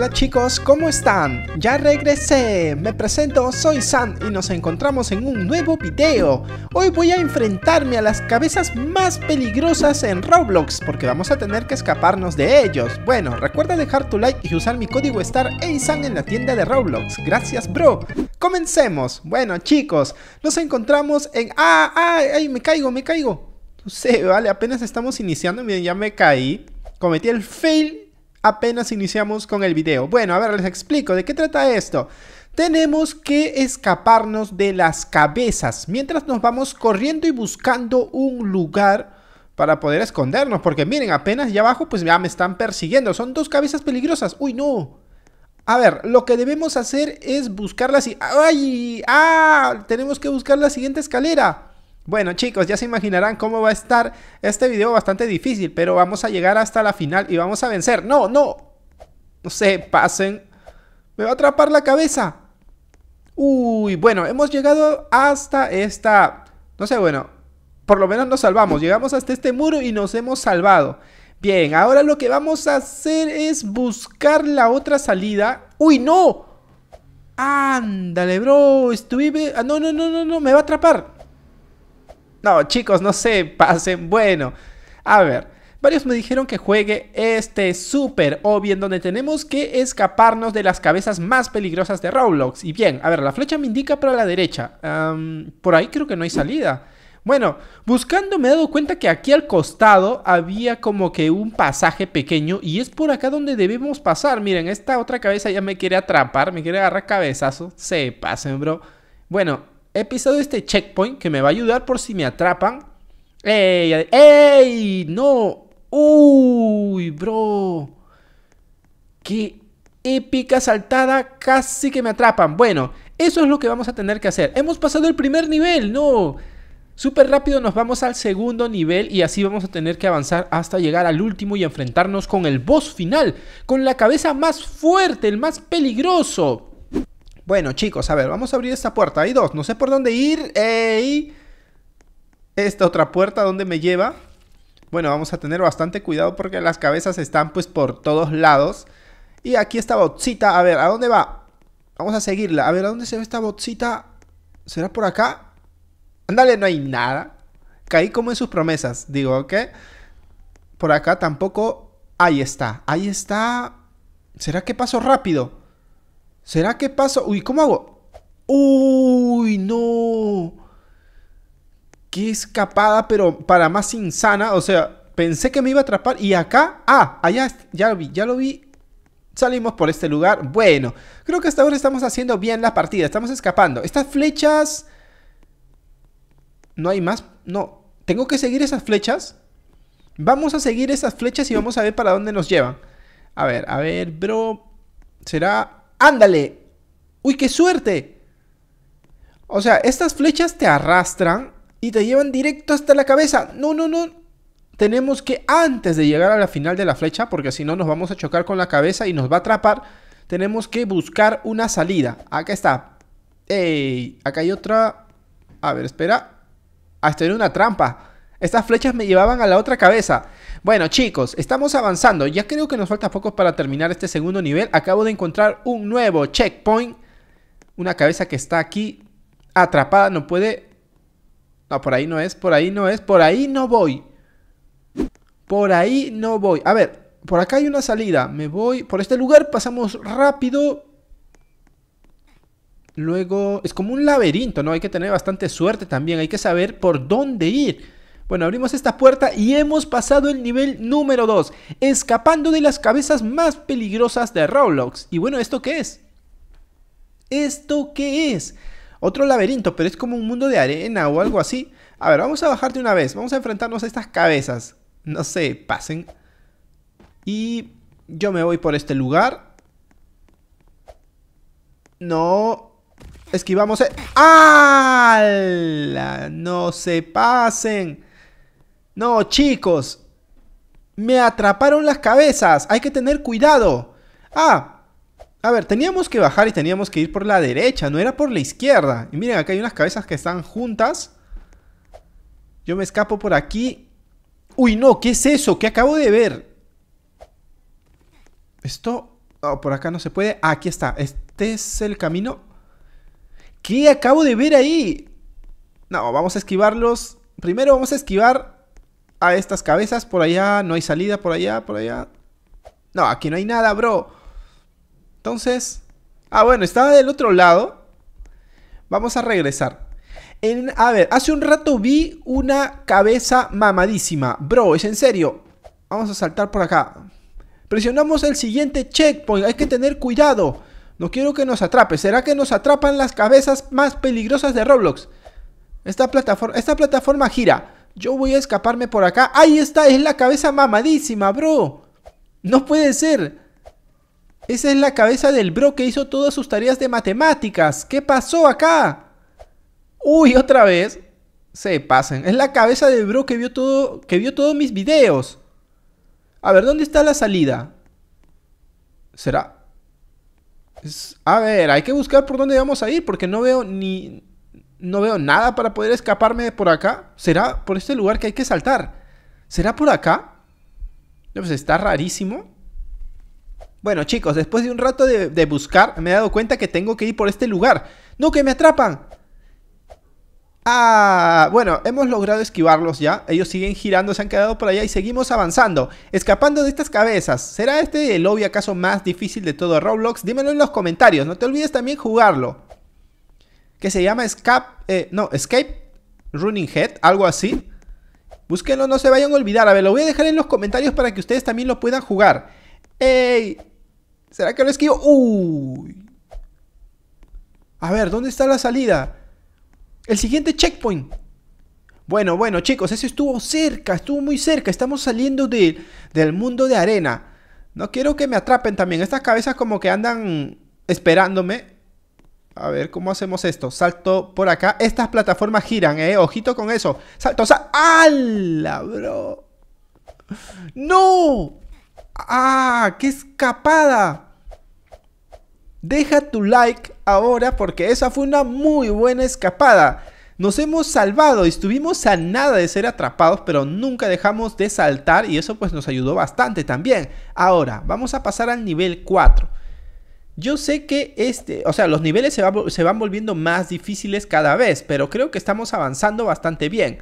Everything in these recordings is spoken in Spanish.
Hola chicos, ¿cómo están? Ya regresé, me presento, soy San y nos encontramos en un nuevo video. Hoy voy a enfrentarme a las cabezas más peligrosas en Roblox porque vamos a tener que escaparnos de ellos. Bueno, recuerda dejar tu like y usar mi código STAR en la tienda de Roblox. Gracias bro. Comencemos. Bueno chicos, nos encontramos en... ¡Ah! ¡Ah! ¡Ay! Me caigo, me caigo. No sé, vale, apenas estamos iniciando, miren, ya me caí. Cometí el fail apenas iniciamos con el video. Bueno, a ver, les explico de qué trata esto. Tenemos que escaparnos de las cabezas mientras nos vamos corriendo y buscando un lugar para poder escondernos. Porque miren, apenas ya abajo pues ya me están persiguiendo. Son dos cabezas peligrosas. ¡Uy, no! A ver, lo que debemos hacer es buscar la... ¡Ay! ¡Ah! Tenemos que buscar la siguiente escalera. Bueno chicos, ya se imaginarán cómo va a estar este video bastante difícil, pero vamos a llegar hasta la final y vamos a vencer. ¡No, no! No se pasen. ¡Me va a atrapar la cabeza! Uy, bueno, hemos llegado hasta esta... No sé, bueno, por lo menos nos salvamos. Llegamos hasta este muro y nos hemos salvado. Bien, ahora lo que vamos a hacer es buscar la otra salida. ¡Uy, no! Ándale, bro, estuve... Ah, no, no, no, no, no, me va a atrapar. No, chicos, no sé, pasen. Bueno, a ver. Varios me dijeron que juegue este Super O bien donde tenemos que escaparnos de las cabezas más peligrosas de Roblox. Y bien, a ver, la flecha me indica para la derecha. por ahí creo que no hay salida. Bueno, buscando me he dado cuenta que aquí al costado había como que un pasaje pequeño y es por acá donde debemos pasar. Miren, esta otra cabeza ya me quiere atrapar, me quiere agarrar cabezazo. Se pasen, bro. Bueno, he pisado este checkpoint que me va a ayudar por si me atrapan. ¡Ey! ¡Ey! ¡No! ¡Uy, bro! ¡Qué épica saltada! Casi que me atrapan. Bueno, eso es lo que vamos a tener que hacer. Hemos pasado el primer nivel, no. Súper rápido nos vamos al segundo nivel y así vamos a tener que avanzar hasta llegar al último y enfrentarnos con el boss final, con la cabeza más fuerte, el más peligroso. Bueno, chicos, a ver, vamos a abrir esta puerta. Hay dos, no sé por dónde ir. ¡Ey! Esta otra puerta, ¿dónde me lleva? Bueno, vamos a tener bastante cuidado porque las cabezas están pues por todos lados. Y aquí esta botcita, a ver, ¿a dónde va? Vamos a seguirla. A ver, ¿a dónde se ve esta botcita? ¿Será por acá? Ándale, no hay nada. Caí como en sus promesas, digo, ¿ok? Por acá tampoco. Ahí está, ahí está. ¿Será que paso rápido? ¿Será que paso...? Uy, ¿cómo hago? Uy, no. Qué escapada, pero para más insana. O sea, pensé que me iba a atrapar y acá... Ah, allá ya lo vi, ya lo vi. Salimos por este lugar. Bueno, creo que hasta ahora estamos haciendo bien la partida. Estamos escapando. Estas flechas... No hay más. No. Tengo que seguir esas flechas. Vamos a seguir esas flechas y vamos a ver para dónde nos llevan. A ver, a ver, bro. ¿Será ándale, uy, qué suerte. O sea, estas flechas te arrastran y te llevan directo hasta la cabeza. No, no, no. Tenemos que antes de llegar a la final de la flecha, porque si no nos vamos a chocar con la cabeza y nos va a atrapar, tenemos que buscar una salida. Acá está. Ey, acá hay otra. A ver, espera. Hasta ah, en una trampa. Estas flechas me llevaban a la otra cabeza. Bueno chicos, estamos avanzando. Ya creo que nos falta poco para terminar este segundo nivel. Acabo de encontrar un nuevo checkpoint. Una cabeza que está aquí atrapada. No puede... No, por ahí no es, por ahí no es, por ahí no voy. Por ahí no voy. A ver, por acá hay una salida. Me voy por este lugar, pasamos rápido. Luego, es como un laberinto, ¿no? Hay que tener bastante suerte también. Hay que saber por dónde ir. Bueno, abrimos esta puerta y hemos pasado el nivel número 2, escapando de las cabezas más peligrosas de Roblox. Y bueno, ¿esto qué es? ¿Esto qué es? Otro laberinto, pero es como un mundo de arena o algo así. A ver, vamos a bajar de una vez. Vamos a enfrentarnos a estas cabezas. No se pasen. Y yo me voy por este lugar. No. Esquivamos. ¡Ah! No se pasen. No, chicos, me atraparon las cabezas, hay que tener cuidado. Ah, a ver, teníamos que bajar y teníamos que ir por la derecha, no era por la izquierda. Y miren, acá hay unas cabezas que están juntas. Yo me escapo por aquí. Uy, no, ¿qué es eso? ¿Qué acabo de ver? Esto... No, oh, por acá no se puede. aquí está. Este es el camino. ¿Qué acabo de ver ahí? No, vamos a esquivarlos. Primero vamos a esquivar a estas cabezas. Por allá, no hay salida, por allá, por allá. No, aquí no hay nada, bro. Entonces... Ah, bueno, estaba del otro lado. Vamos a regresar. En, a ver, hace un rato vi una cabeza mamadísima. Bro, es en serio. Vamos a saltar por acá. Presionamos el siguiente checkpoint. Hay que tener cuidado. No quiero que nos atrape. ¿Será que nos atrapan las cabezas más peligrosas de Roblox? Esta plataforma, esta plataforma gira. Yo voy a escaparme por acá. ¡Ahí está! Es la cabeza mamadísima, bro. No puede ser. Esa es la cabeza del bro que hizo todas sus tareas de matemáticas. ¿Qué pasó acá? Uy, otra vez. Se pasen. Es la cabeza del bro que vio todo, que vio todos mis videos. A ver, ¿dónde está la salida? ¿Será? a ver, hay que buscar por dónde vamos a ir porque no veo ni no veo nada para poder escaparme de por acá. ¿Será por este lugar que hay que saltar? ¿Será por acá? pues está rarísimo. Bueno, chicos, después de un rato de, de, buscar, me he dado cuenta que tengo que ir por este lugar. ¡No, que me atrapan! Ah, bueno, hemos logrado esquivarlos ya. Ellos siguen girando, se han quedado por allá y seguimos avanzando, escapando de estas cabezas. ¿Será este el lobby acaso más difícil de todo Roblox? Dímelo en los comentarios. No te olvides también jugarlo que se llama Escape, eh, no, Escape Running Head, algo así. Búsquenlo, no se vayan a olvidar. A ver, lo voy a dejar en los comentarios para que ustedes también lo puedan jugar. ¡Ey! ¿Será que lo esquivo? ¡Uy! A ver, ¿dónde está la salida? El siguiente checkpoint. Bueno, bueno, chicos, eso estuvo cerca, estuvo muy cerca. Estamos saliendo de, del mundo de arena. No quiero que me atrapen también. Estas cabezas como que andan esperándome. A ver, ¿cómo hacemos esto? Salto por acá. Estas plataformas giran, ¿eh? Ojito con eso. Salto, sal... ¡Hala, bro! ¡No! ¡Ah! ¡Qué escapada! Deja tu like ahora porque esa fue una muy buena escapada. Nos hemos salvado, Y estuvimos a nada de ser atrapados, pero nunca dejamos de saltar y eso pues nos ayudó bastante también. Ahora, vamos a pasar al nivel 4. Yo sé que este, o sea, los niveles se, van volviendo más difíciles cada vez, pero creo que estamos avanzando bastante bien.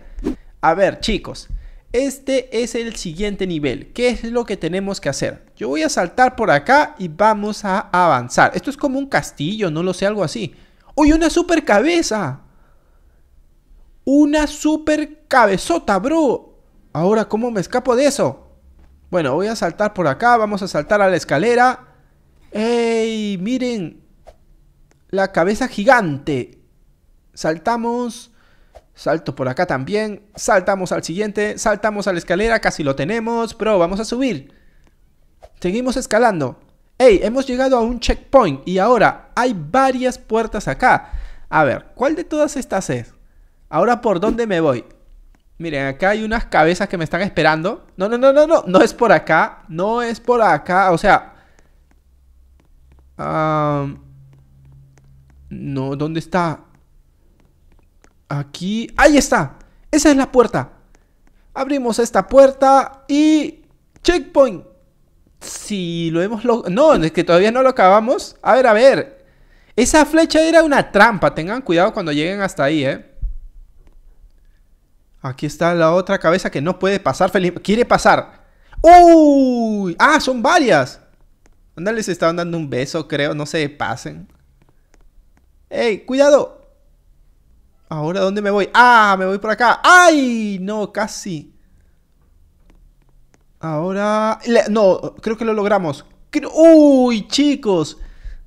A ver, chicos, este es el siguiente nivel. ¿Qué es lo que tenemos que hacer? Yo voy a saltar por acá y vamos a avanzar. Esto es como un castillo, no lo sé, algo así. ¡Uy, una super cabeza! ¡Una super cabezota, bro! Ahora, ¿cómo me escapo de eso? Bueno, voy a saltar por acá, vamos a saltar a la escalera. ¡Ey! Miren. La cabeza gigante. Saltamos. Salto por acá también. Saltamos al siguiente. Saltamos a la escalera. Casi lo tenemos. Pero vamos a subir. Seguimos escalando. ¡Ey! Hemos llegado a un checkpoint. Y ahora hay varias puertas acá. A ver, ¿cuál de todas estas es? Ahora, ¿por dónde me voy? Miren, acá hay unas cabezas que me están esperando. No, no, no, no, no. No es por acá. No es por acá. O sea, no, ¿dónde está? Aquí. ¡Ahí está! Esa es la puerta. Abrimos esta puerta y... ¡Checkpoint! Si lo hemos logrado... No, es que todavía no lo acabamos. A ver, a ver. Esa flecha era una trampa. Tengan cuidado cuando lleguen hasta ahí, ¿eh? Aquí está la otra cabeza que no puede pasar. Quiere pasar. ¡Uy! ¡Ah, son varias! Anda, les estaban dando un beso, creo. No se pasen. ¡Ey! ¡Cuidado! ¿Ahora dónde me voy? ¡Ah! Me voy por acá. ¡Ay! No, casi. Ahora... no, creo que lo logramos. ¡Uy, chicos!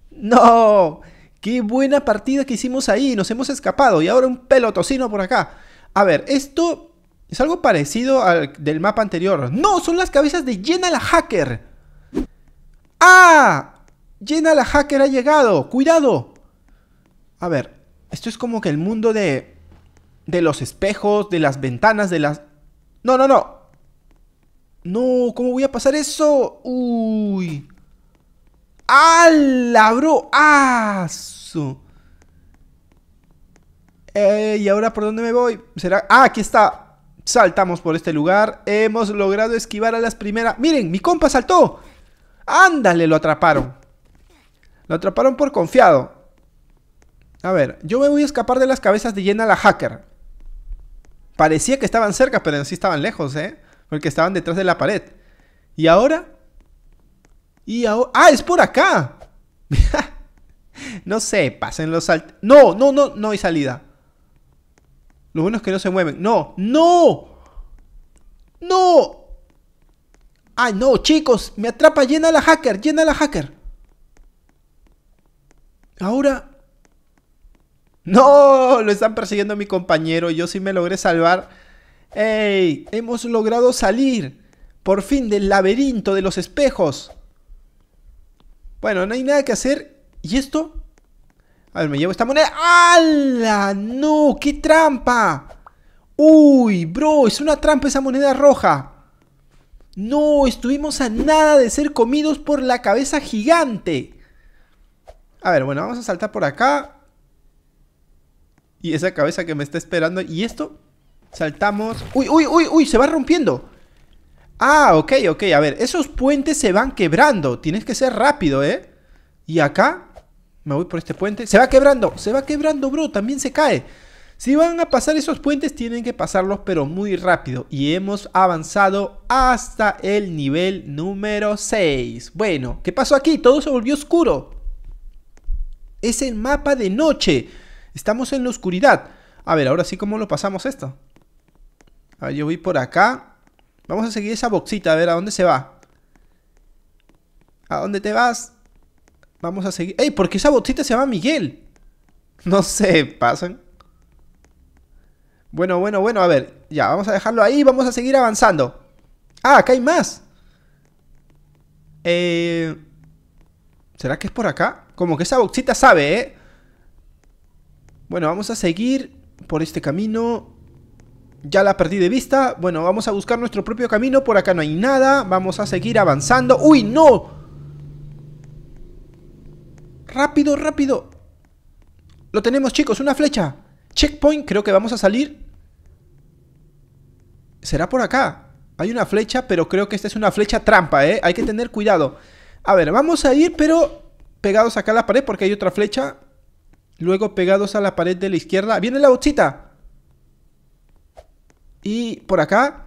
¡No! ¡Qué buena partida que hicimos ahí! Nos hemos escapado. Y ahora un pelotocino por acá. A ver, esto es algo parecido al del mapa anterior. ¡No! Son las cabezas de Jenna la Hacker. ¡Ah! Llena la hacker ha llegado. ¡Cuidado! A ver, esto es como que el mundo de... De los espejos, de las ventanas, de las... No, no, no. No, ¿cómo voy a pasar eso? Uy. ¡Hala, bro! ¡Ah! ¿Y ahora por dónde me voy? ¿Será? ¡Ah, aquí está! Saltamos por este lugar. Hemos logrado esquivar a las primeras... ¡Miren, mi compa saltó! Ándale, lo atraparon. Lo atraparon por confiado. A ver, yo me voy a escapar de las cabezas de llena la hacker. Parecía que estaban cerca, pero en sí estaban lejos, ¿eh? Porque estaban detrás de la pared. ¿Y ahora? ¿Y ahora? ¡Ah, es por acá! no sé, pasen los saltos. No, no, no, no hay salida. Lo bueno es que no se mueven. ¡No! ¡No! ¡No! Ay, no, chicos, me atrapa, llena la hacker, llena la hacker. Ahora... No, lo están persiguiendo mi compañero, yo sí me logré salvar. ¡Ey! Hemos logrado salir, por fin, del laberinto de los espejos. Bueno, no hay nada que hacer. ¿Y esto? A ver, me llevo esta moneda. ¡Hala! ¡No! ¡Qué trampa! ¡Uy, bro! Es una trampa esa moneda roja. No, estuvimos a nada de ser comidos por la cabeza gigante. A ver, bueno, vamos a saltar por acá. Y esa cabeza que me está esperando. ¿Y esto? Saltamos. ¡Uy, uy, uy, uy! Se va rompiendo. Ah, ok, ok. A ver, esos puentes se van quebrando. Tienes que ser rápido, ¿eh? Y acá... Me voy por este puente. Se va quebrando. Se va quebrando, bro. También se cae. Si van a pasar esos puentes, tienen que pasarlos pero muy rápido. Y hemos avanzado hasta el nivel número 6. Bueno, ¿qué pasó aquí? Todo se volvió oscuro. Es el mapa de noche. Estamos en la oscuridad. A ver, ahora sí, ¿cómo lo pasamos esto? A ver, yo voy por acá. Vamos a seguir esa boxita, a ver a dónde se va. ¿A dónde te vas? Vamos a seguir... ¡Ey! ¿Por qué esa boxita se llama Miguel? No sé, pasan. Bueno, bueno, bueno, a ver, ya, vamos a dejarlo ahí, vamos a seguir avanzando. Ah, acá hay más. Eh, ¿Será que es por acá? Como que esa boxita sabe, ¿eh? Bueno, vamos a seguir por este camino. Ya la perdí de vista. Bueno, vamos a buscar nuestro propio camino. Por acá no hay nada. Vamos a seguir avanzando. ¡Uy, no! ¡Rápido, rápido! Lo tenemos, chicos. ¡Una flecha! Checkpoint, creo que vamos a salir. ¿Será por acá? Hay una flecha, pero creo que esta es una flecha trampa, ¿eh? Hay que tener cuidado. A ver, vamos a ir, pero pegados acá a la pared porque hay otra flecha. Luego pegados a la pared de la izquierda. ¡Viene la bochita! Y por acá.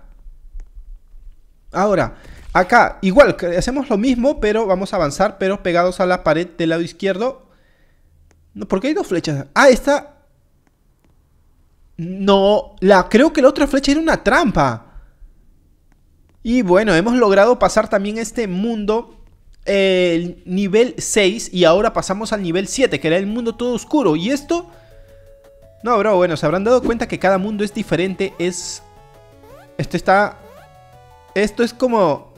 Ahora, acá, igual, hacemos lo mismo, pero vamos a avanzar, pero pegados a la pared del lado izquierdo. No, porque hay dos flechas. Ah, esta no, la creo que la otra flecha era una trampa. Y bueno, hemos logrado pasar también este mundo el nivel 6 y ahora pasamos al nivel 7, que era el mundo todo oscuro. Y esto... No, bro, bueno, se habrán dado cuenta que cada mundo es diferente, es... Esto está... Esto es como...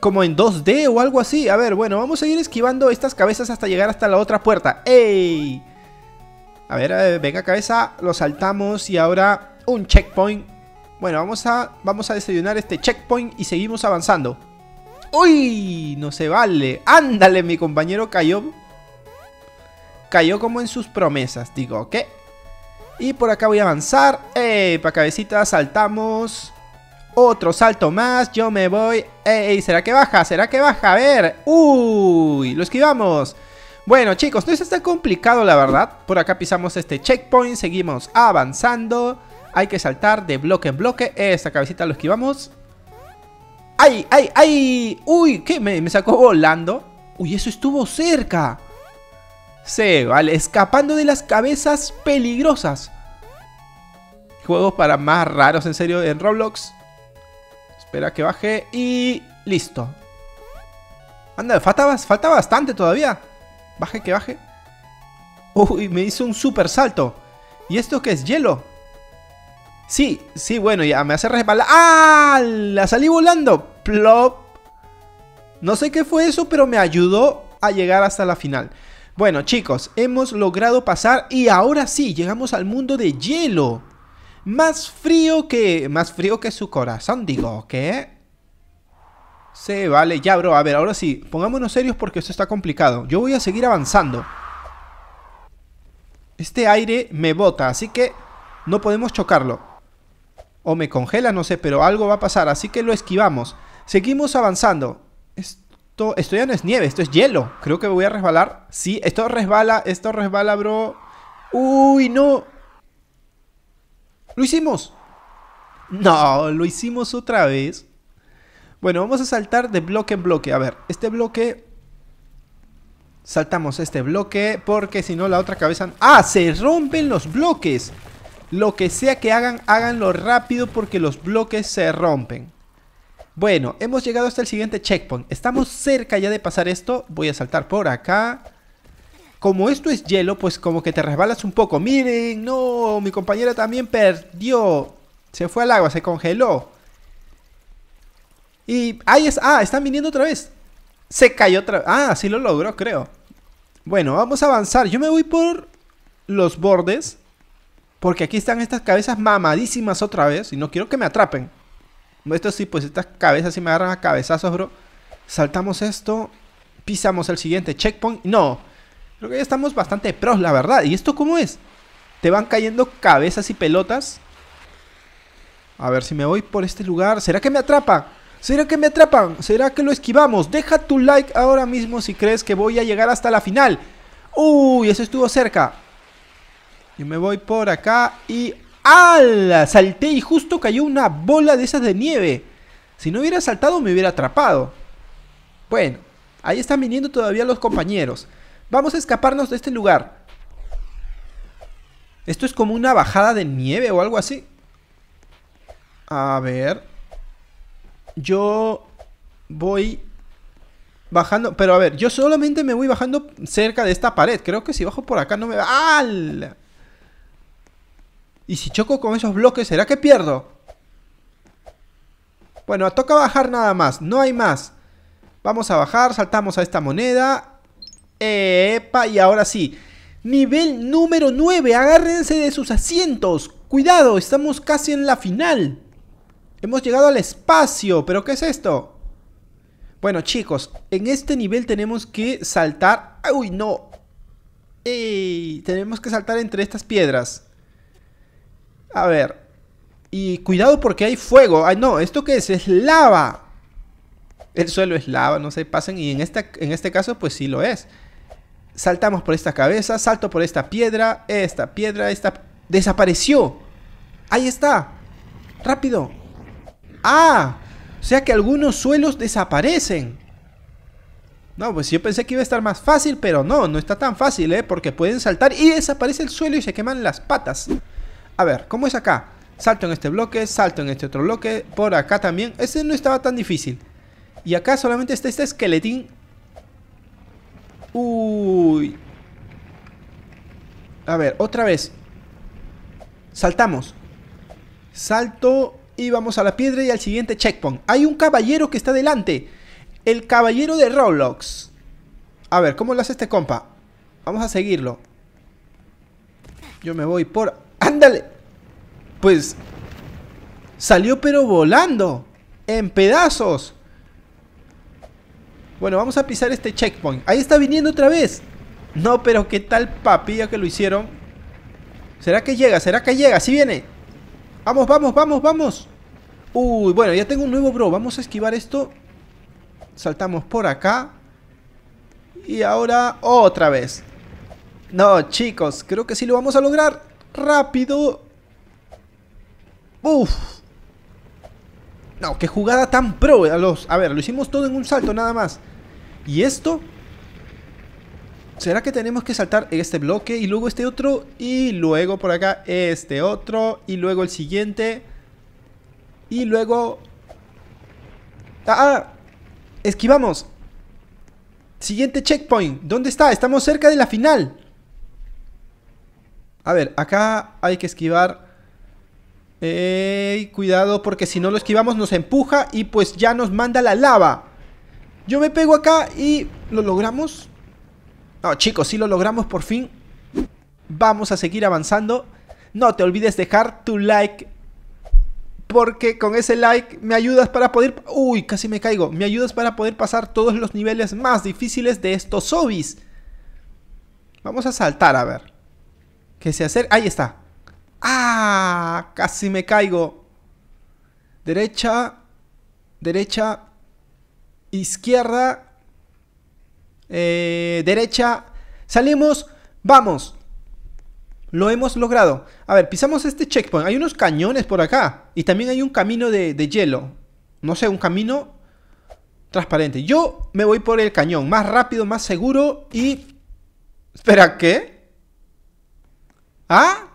Como en 2D o algo así. A ver, bueno, vamos a ir esquivando estas cabezas hasta llegar hasta la otra puerta. ¡Ey! A ver, venga cabeza, lo saltamos y ahora un checkpoint. Bueno, vamos a, vamos a desayunar este checkpoint y seguimos avanzando. ¡Uy! No se vale. Ándale, mi compañero cayó. Cayó como en sus promesas, digo, ¿qué? Y por acá voy a avanzar. ¡Ey! Para cabecita, saltamos. Otro salto más, yo me voy. ¡Ey! ¿Será que baja? ¿Será que baja? A ver. ¡Uy! Lo esquivamos. Bueno chicos, no es tan complicado la verdad. Por acá pisamos este checkpoint, seguimos avanzando. Hay que saltar de bloque en bloque. Esta cabecita lo esquivamos. ¡Ay, ay, ay! ¡Uy! ¿Qué? Me, me sacó volando. ¡Uy, eso estuvo cerca! Sí, vale, escapando de las cabezas peligrosas. Juegos para más raros, en serio, en Roblox. Espera que baje y listo. Anda, falta bastante todavía. Baje que baje. Uy, me hizo un super salto. ¿Y esto qué es? ¿Hielo? Sí, sí, bueno, ya me hace resbalar. ¡Ah! La salí volando. Plop. No sé qué fue eso, pero me ayudó a llegar hasta la final. Bueno, chicos, hemos logrado pasar y ahora sí, llegamos al mundo de hielo. Más frío que... Más frío que su corazón, digo, ¿qué? Se vale, ya bro, a ver, ahora sí, pongámonos serios porque esto está complicado. Yo voy a seguir avanzando. Este aire me bota, así que no podemos chocarlo. O me congela, no sé, pero algo va a pasar, así que lo esquivamos. Seguimos avanzando. Esto, esto ya no es nieve, esto es hielo. Creo que voy a resbalar. Sí, esto resbala, esto resbala, bro. Uy, no. Lo hicimos. No, lo hicimos otra vez. Bueno, vamos a saltar de bloque en bloque. A ver, este bloque... Saltamos este bloque porque si no la otra cabeza... ¡Ah! Se rompen los bloques. Lo que sea que hagan, háganlo rápido porque los bloques se rompen. Bueno, hemos llegado hasta el siguiente checkpoint. Estamos cerca ya de pasar esto. Voy a saltar por acá. Como esto es hielo, pues como que te resbalas un poco. ¡Miren! ¡No! Mi compañera también perdió. Se fue al agua, se congeló. Y ahí es. Ah, están viniendo otra vez. Se cayó otra vez. Ah, sí lo logró, creo. Bueno, vamos a avanzar. Yo me voy por los bordes. Porque aquí están estas cabezas mamadísimas otra vez. Y no quiero que me atrapen. Esto sí, pues estas cabezas sí me agarran a cabezazos, bro. Saltamos esto. Pisamos el siguiente checkpoint. No. Creo que ya estamos bastante pros, la verdad. ¿Y esto cómo es? Te van cayendo cabezas y pelotas. A ver si me voy por este lugar. ¿Será que me atrapa? ¿Será que me atrapan? ¿Será que lo esquivamos? Deja tu like ahora mismo si crees que voy a llegar hasta la final. Uy, eso estuvo cerca. Yo me voy por acá y... ¡Ah! Salté y justo cayó una bola de esas de nieve. Si no hubiera saltado me hubiera atrapado. Bueno, ahí están viniendo todavía los compañeros. Vamos a escaparnos de este lugar. Esto es como una bajada de nieve o algo así. A ver yo voy bajando, pero a ver, yo solamente me voy bajando cerca de esta pared. Creo que si bajo por acá no me va. ¡Ah! Y si choco con esos bloques, ¿será que pierdo? Bueno, toca bajar nada más, no hay más. Vamos a bajar, saltamos a esta moneda. Epa, y ahora sí. Nivel número 9, agárrense de sus asientos. Cuidado, estamos casi en la final. Hemos llegado al espacio, pero ¿qué es esto? Bueno chicos, en este nivel tenemos que saltar... ¡Uy, no! ¡Ey! Tenemos que saltar entre estas piedras. A ver. Y cuidado porque hay fuego. ¡Ay, no! ¿Esto qué es? ¡Es lava! El suelo es lava, no se pasen. Y en, en este caso, pues sí lo es. Saltamos por esta cabeza, salto por esta piedra, esta piedra, esta... ¡Desapareció! ¡Ahí está! ¡Rápido! Ah, o sea que algunos suelos desaparecen. No, pues yo pensé que iba a estar más fácil, pero no, no está tan fácil, ¿eh? Porque pueden saltar y desaparece el suelo y se queman las patas. A ver, ¿cómo es acá? Salto en este bloque, salto en este otro bloque, por acá también. Este no estaba tan difícil. Y acá solamente está este esqueletín. Uy. A ver, otra vez. Saltamos. Salto y vamos a la piedra y al siguiente checkpoint. Hay un caballero que está delante. El caballero de Roblox. A ver, ¿cómo lo hace este compa? Vamos a seguirlo. Yo me voy por... ¡Ándale! Pues... Salió pero volando. En pedazos. Bueno, vamos a pisar este checkpoint. Ahí está viniendo otra vez. No, pero qué tal papilla que lo hicieron. ¿Será que llega? ¿Será que llega? ¡Sí viene! Vamos, vamos, vamos, vamos. Uy, bueno, ya tengo un nuevo bro. Vamos a esquivar esto. Saltamos por acá. Y ahora otra vez. No, chicos, creo que sí lo vamos a lograr. Rápido. Uf. No, qué jugada tan pro. A, los, a ver, lo hicimos todo en un salto nada más. Y esto ¿Será que tenemos que saltar este bloque y luego este otro? Y luego por acá este otro y luego el siguiente. Y luego... Ah, ¡Ah! Esquivamos. Siguiente checkpoint. ¿Dónde está? Estamos cerca de la final. A ver, acá hay que esquivar. Ey, cuidado porque si no lo esquivamos nos empuja y pues ya nos manda la lava. Yo me pego acá y... ¿Lo logramos? No, chicos, si lo logramos por fin, vamos a seguir avanzando. No te olvides dejar tu like. Porque con ese like me ayudas para poder... Uy, casi me caigo. Me ayudas para poder pasar todos los niveles más difíciles de estos zombies. Vamos a saltar, a ver. ¿Qué se hace, Ahí está. ¡Ah! Casi me caigo. Derecha. Derecha. Izquierda. Eh, derecha, salimos, vamos. Lo hemos logrado. A ver, pisamos este checkpoint. Hay unos cañones por acá. Y también hay un camino de, de hielo. No sé, un camino transparente. Yo me voy por el cañón. Más rápido, más seguro y... Espera, ¿qué? ¿Ah?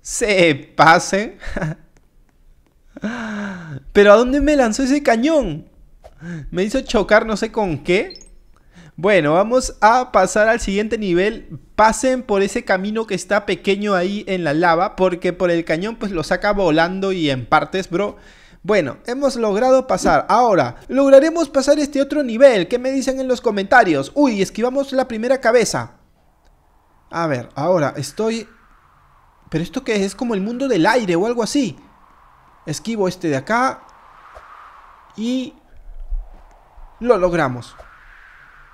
Se pasen. Pero ¿a dónde me lanzó ese cañón? Me hizo chocar no sé con qué. Bueno, vamos a pasar al siguiente nivel. Pasen por ese camino que está pequeño ahí en la lava, porque por el cañón pues lo saca volando y en partes, bro. Bueno, hemos logrado pasar. Ahora, ¿lograremos pasar este otro nivel? ¿Qué me dicen en los comentarios? Uy, esquivamos la primera cabeza. A ver, ahora estoy... ¿Pero esto qué es? Es como el mundo del aire o algo así. Esquivo este de acá. Y... Lo logramos.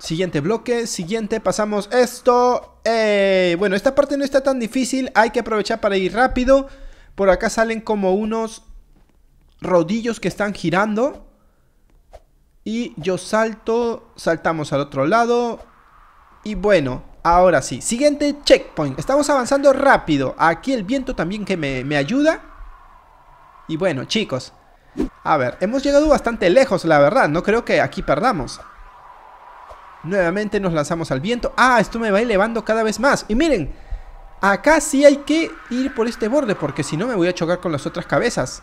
Siguiente bloque, siguiente, pasamos esto. Eh, bueno, esta parte no está tan difícil, hay que aprovechar para ir rápido. Por acá salen como unos rodillos que están girando. Y yo salto, saltamos al otro lado. Y bueno, ahora sí, siguiente checkpoint. Estamos avanzando rápido. Aquí el viento también que me, me ayuda. Y bueno, chicos. A ver, hemos llegado bastante lejos, la verdad. No creo que aquí perdamos. Nuevamente nos lanzamos al viento. Ah, esto me va elevando cada vez más. Y miren, acá sí hay que ir por este borde, porque si no me voy a chocar con las otras cabezas.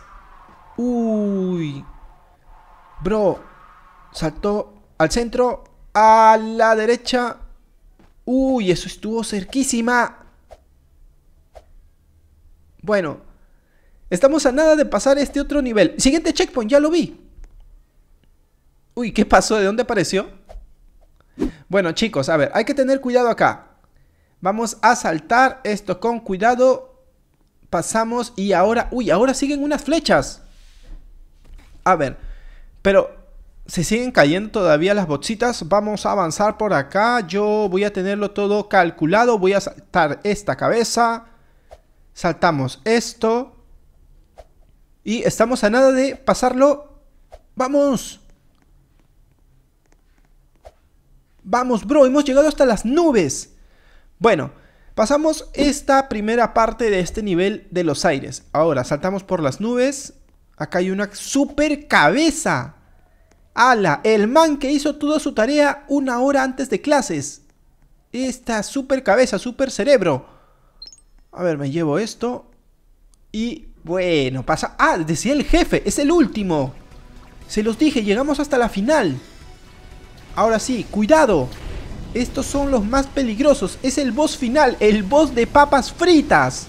Uy. Bro, saltó al centro, a la derecha. Uy, eso estuvo cerquísima. Bueno, estamos a nada de pasar este otro nivel. Siguiente checkpoint, ya lo vi. Uy, ¿qué pasó? ¿De dónde apareció? Bueno, chicos, a ver, hay que tener cuidado acá. Vamos a saltar esto con cuidado. Pasamos y ahora... Uy, ahora siguen unas flechas. A ver, pero se siguen cayendo todavía las bolsitas. Vamos a avanzar por acá. Yo voy a tenerlo todo calculado. Voy a saltar esta cabeza. Saltamos esto. Y estamos a nada de pasarlo. ¡Vamos! Vamos, bro, hemos llegado hasta las nubes. Bueno, pasamos esta primera parte de este nivel de los aires. Ahora, saltamos por las nubes. Acá hay una super cabeza. Ala, el man que hizo toda su tarea una hora antes de clases. Esta super cabeza, super cerebro. A ver, me llevo esto. Y bueno, pasa... Ah, decía el jefe, es el último. Se los dije, llegamos hasta la final. Ahora sí, cuidado. Estos son los más peligrosos. Es el boss final, el boss de papas fritas.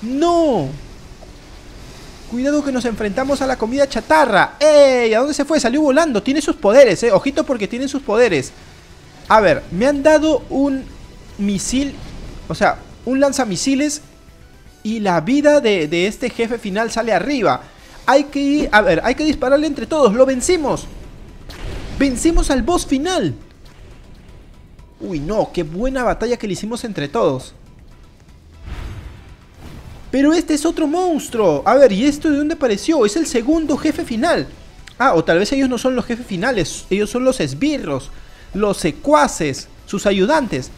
¡No! Cuidado que nos enfrentamos a la comida chatarra. ¡Ey! ¿A dónde se fue? Salió volando. Tiene sus poderes, eh. Ojito porque tiene sus poderes. A ver, me han dado un misil. O sea, un lanzamisiles. Y la vida de, de este jefe final sale arriba. Hay que ir. A ver, hay que dispararle entre todos. ¡Lo vencimos! ¡Vencemos al boss final! Uy, no, qué buena batalla que le hicimos entre todos. Pero este es otro monstruo. A ver, ¿y esto de dónde apareció? Es el segundo jefe final. Ah, o tal vez ellos no son los jefes finales. Ellos son los esbirros, los secuaces, sus ayudantes.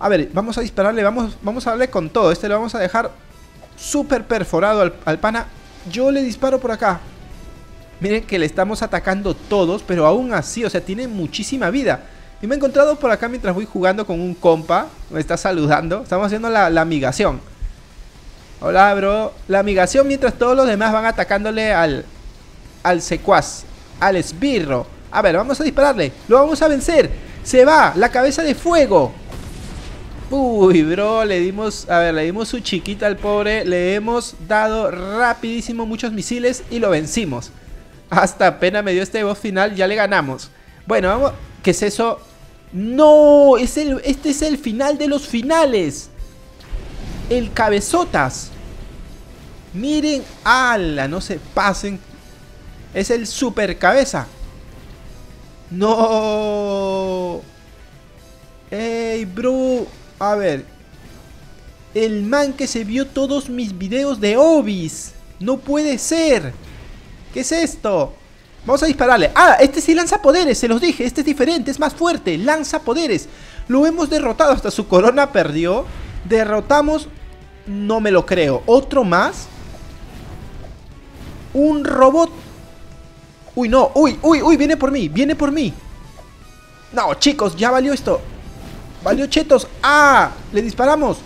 A ver, vamos a dispararle, vamos, vamos a darle con todo. Este lo vamos a dejar súper perforado al pana. Yo le disparo por acá. Miren que le estamos atacando todos, pero aún así, o sea, tiene muchísima vida. Y me he encontrado por acá mientras voy jugando con un compa. Me está saludando. Estamos haciendo la, la Hola, bro. La migación mientras todos los demás van atacándole al, al secuaz. Al esbirro. A ver, vamos a dispararle. Lo vamos a vencer. Se va. La cabeza de fuego. Uy, bro, le dimos, a ver, le dimos su chiquita al pobre, le hemos dado rapidísimo muchos misiles y lo vencimos. Hasta apenas me dio este voz final, ya le ganamos. Bueno, vamos... ¿Qué es eso? ¡No! Es el, este es el final de los finales. El cabezotas. Miren, ala, no se pasen. Es el super cabeza. No. Ey, bro. A ver. El man que se vio todos mis videos de Obis. No puede ser. ¿Qué es esto? Vamos a dispararle. Ah, este sí lanza poderes, se los dije. Este es diferente, es más fuerte. Lanza poderes. Lo hemos derrotado, hasta su corona perdió. Derrotamos, no me lo creo. Otro más. Un robot. Uy, no, uy, uy, uy, viene por mí, viene por mí. No, chicos, ya valió esto. Valió chetos. Ah, le disparamos.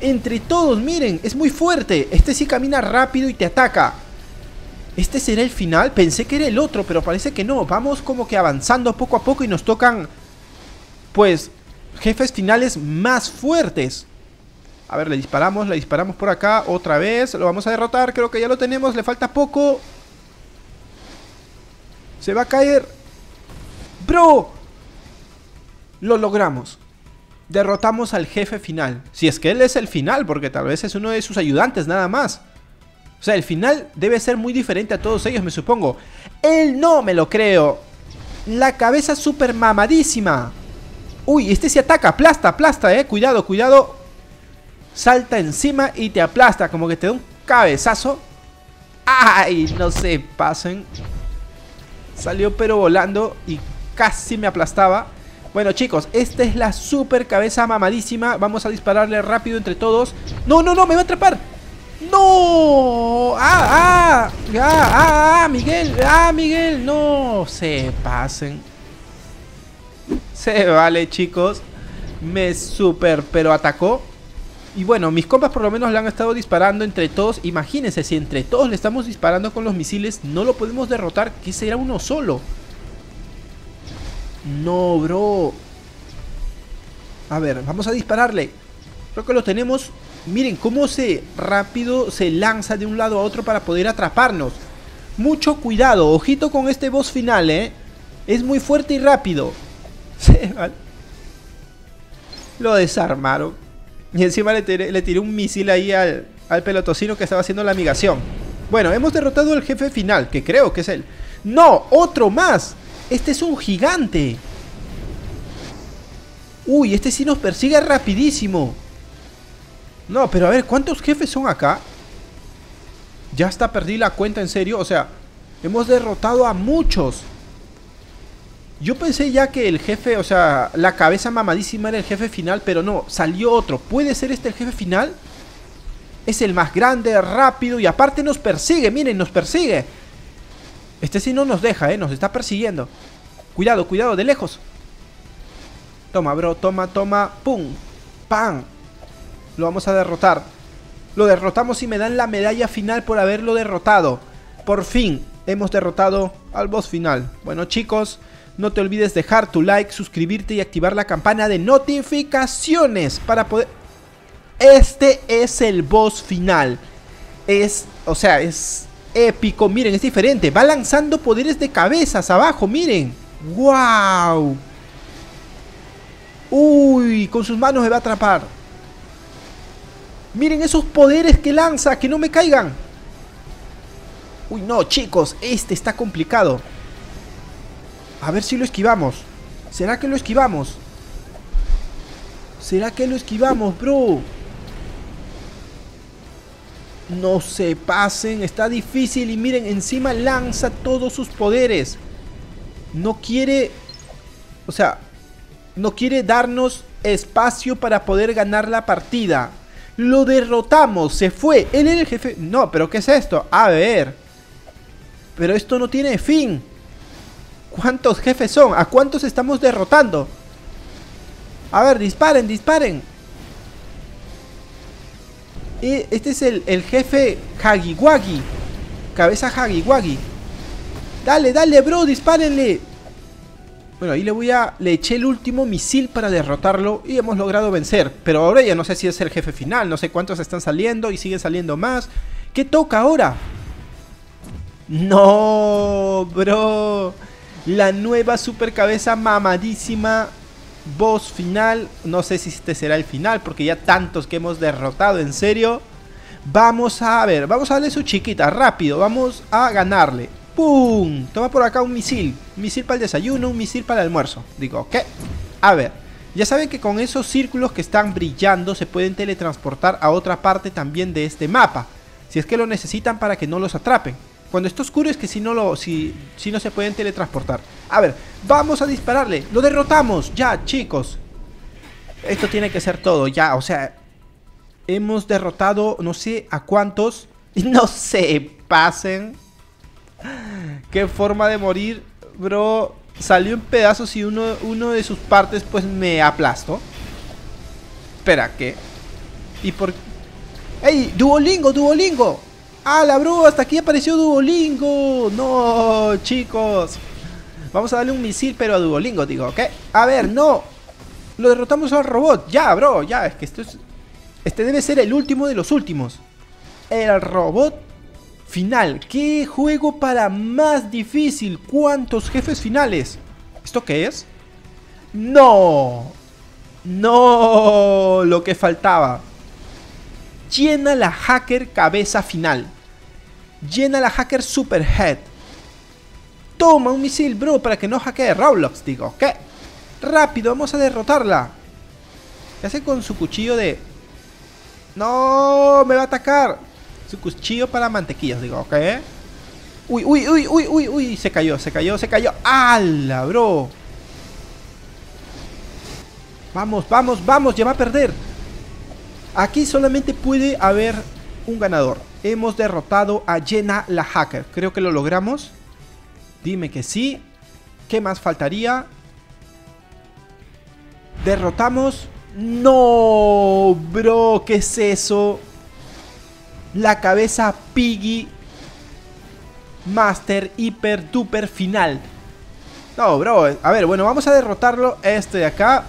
Entre todos, miren, es muy fuerte. Este sí camina rápido y te ataca. ¿Este será el final? Pensé que era el otro, pero parece que no. Vamos como que avanzando poco a poco y nos tocan, pues, jefes finales más fuertes. A ver, le disparamos, le disparamos por acá otra vez. Lo vamos a derrotar, creo que ya lo tenemos, le falta poco. Se va a caer. ¡Bro! Lo logramos. Derrotamos al jefe final. Si es que él es el final, porque tal vez es uno de sus ayudantes nada más. O sea, el final debe ser muy diferente a todos ellos, me supongo. Él no me lo creo. La cabeza super mamadísima. Uy, este se ataca, aplasta, aplasta, eh. Cuidado, cuidado. Salta encima y te aplasta, como que te da un cabezazo. ¡Ay! No se pasen. Salió pero volando y casi me aplastaba. Bueno chicos, esta es la super cabeza mamadísima. Vamos a dispararle rápido entre todos. ¡No, no, no! ¡Me va a atrapar! ¡No! ¡Ah, ¡Ah, ah! ¡Ah, ah, Miguel! ¡Ah, Miguel! ¡No! Se pasen. Se vale, chicos. Me super, pero atacó. Y bueno, mis compas por lo menos le han estado disparando entre todos. Imagínense, si entre todos le estamos disparando con los misiles, no lo podemos derrotar. ¿Qué será uno solo? No, bro. A ver, vamos a dispararle. Creo que lo tenemos Miren cómo se rápido se lanza de un lado a otro para poder atraparnos. Mucho cuidado, ojito con este boss final, ¿eh? Es muy fuerte y rápido. Lo desarmaron. Y encima le tiré, le un misil ahí al, al pelotocino que estaba haciendo la migración. Bueno, hemos derrotado al jefe final, que creo que es él. ¡No! ¡Otro más! ¡Este es un gigante! ¡Uy! Este sí nos persigue rapidísimo. No, pero a ver, ¿cuántos jefes son acá? Ya hasta perdí la cuenta, en serio. O sea, hemos derrotado a muchos. Yo pensé ya que el jefe, o sea, la cabeza mamadísima era el jefe final, pero no, salió otro. ¿Puede ser este el jefe final? Es el más grande, rápido y aparte nos persigue, miren, nos persigue. Este sí no nos deja, ¿eh? Nos está persiguiendo. Cuidado, cuidado, de lejos. Toma, bro, toma, toma, pum, pam. Lo vamos a derrotar. Lo derrotamos y me dan la medalla final por haberlo derrotado. Por fin hemos derrotado al boss final. Bueno chicos, no te olvides dejar tu like, suscribirte y activar la campana de notificaciones para poder... Este es el boss final. Es, o sea, es épico. Miren, es diferente. Va lanzando poderes de cabezas abajo, miren. ¡Wow! Uy, con sus manos me va a atrapar. Miren esos poderes que lanza, que no me caigan. Uy, no, chicos, este está complicado. A ver si lo esquivamos. ¿Será que lo esquivamos? ¿Será que lo esquivamos, bro? No se pasen, está difícil y miren, encima lanza todos sus poderes. No quiere... O sea, no quiere darnos espacio para poder ganar la partida. Lo derrotamos, se fue. Él era el jefe. No, pero ¿qué es esto? A ver. Pero esto no tiene fin. ¿Cuántos jefes son? ¿A cuántos estamos derrotando? A ver, disparen, disparen. Este es el, el jefe Hagiwagi. Cabeza Hagiwagi. Dale, dale, bro, dispárenle. Bueno, ahí le voy a. Le eché el último misil para derrotarlo y hemos logrado vencer. Pero ahora ya no sé si es el jefe final, no sé cuántos están saliendo y siguen saliendo más. ¿Qué toca ahora? No, bro. La nueva super cabeza mamadísima. Voz final. No sé si este será el final porque ya tantos que hemos derrotado, en serio. Vamos a ver, vamos a darle su chiquita, rápido. Vamos a ganarle. ¡Pum! Toma por acá un misil. Un misil para el desayuno, un misil para el almuerzo. Digo, ¿qué? A ver. Ya saben que con esos círculos que están brillando se pueden teletransportar a otra parte también de este mapa. Si es que lo necesitan para que no los atrapen. Cuando está oscuro es que si no, lo, si, si no se pueden teletransportar. A ver, vamos a dispararle. Lo derrotamos. Ya, chicos. Esto tiene que ser todo. Ya, o sea... Hemos derrotado no sé a cuántos. No se pasen. Qué forma de morir, bro. Salió en pedazos y uno, de sus partes pues me aplastó. Espera, ¿qué? ¿Y por qué? ¡Ey! ¡Duolingo, Duolingo! ¡Hala, bro! Hasta aquí apareció Duolingo. No, chicos. Vamos a darle un misil, pero a Duolingo, digo, ¿ok? A ver, no. Lo derrotamos al robot. Ya, bro, ya. Es que esto es... Este debe ser el último de los últimos. El robot Final, qué juego para más difícil. ¿Cuántos jefes finales? ¿Esto qué es? ¡No! ¡No! Lo que faltaba. Llena la hacker cabeza final. Llena la hacker superhead. Toma un misil, bro, para que no hackee Roblox. Digo, ¿qué? ¡Rápido, vamos a derrotarla! ¿Qué hace con su cuchillo de...? ¡No! ¡Me va a atacar! Su cuchillo para mantequillas, digo, ok. Uy, uy, uy, uy, uy, uy. Se cayó, se cayó, se cayó. ¡Hala, bro! Vamos, vamos, vamos, ya va a perder. Aquí solamente puede haber un ganador. Hemos derrotado a Jenna la hacker. Creo que lo logramos. Dime que sí. ¿Qué más faltaría? Derrotamos. No, bro, ¿qué es eso? la cabeza Piggy Master Hiper Duper Final. No, bro. A ver, bueno, vamos a derrotarlo este de acá.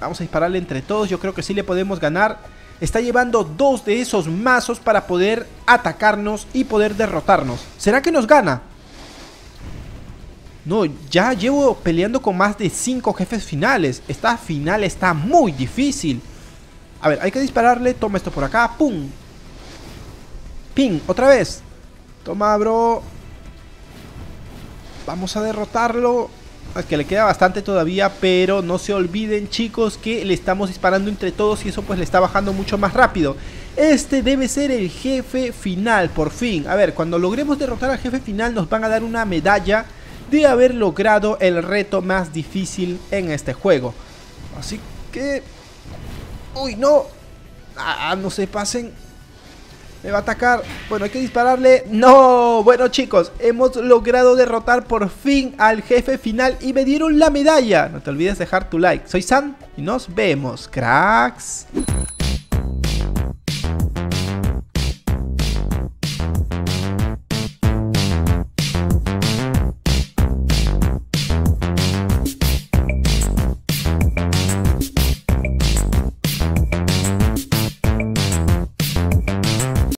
Vamos a dispararle entre todos. Yo creo que sí le podemos ganar. Está llevando dos de esos mazos para poder atacarnos y poder derrotarnos. ¿Será que nos gana? No, ya llevo peleando con más de cinco jefes finales. Esta final está muy difícil. A ver, hay que dispararle. Toma esto por acá. ¡Pum! Ping, otra vez. Toma, bro. Vamos a derrotarlo. Es que le queda bastante todavía, pero no se olviden chicos que le estamos disparando entre todos y eso pues le está bajando mucho más rápido. Este debe ser el jefe final, por fin. A ver, cuando logremos derrotar al jefe final nos van a dar una medalla de haber logrado el reto más difícil en este juego. Así que... ¡Uy, no! Ah, no se pasen me va a atacar. Bueno, hay que dispararle. No. Bueno, chicos, hemos logrado derrotar por fin al jefe final y me dieron la medalla. No te olvides dejar tu like. Soy San y nos vemos, cracks.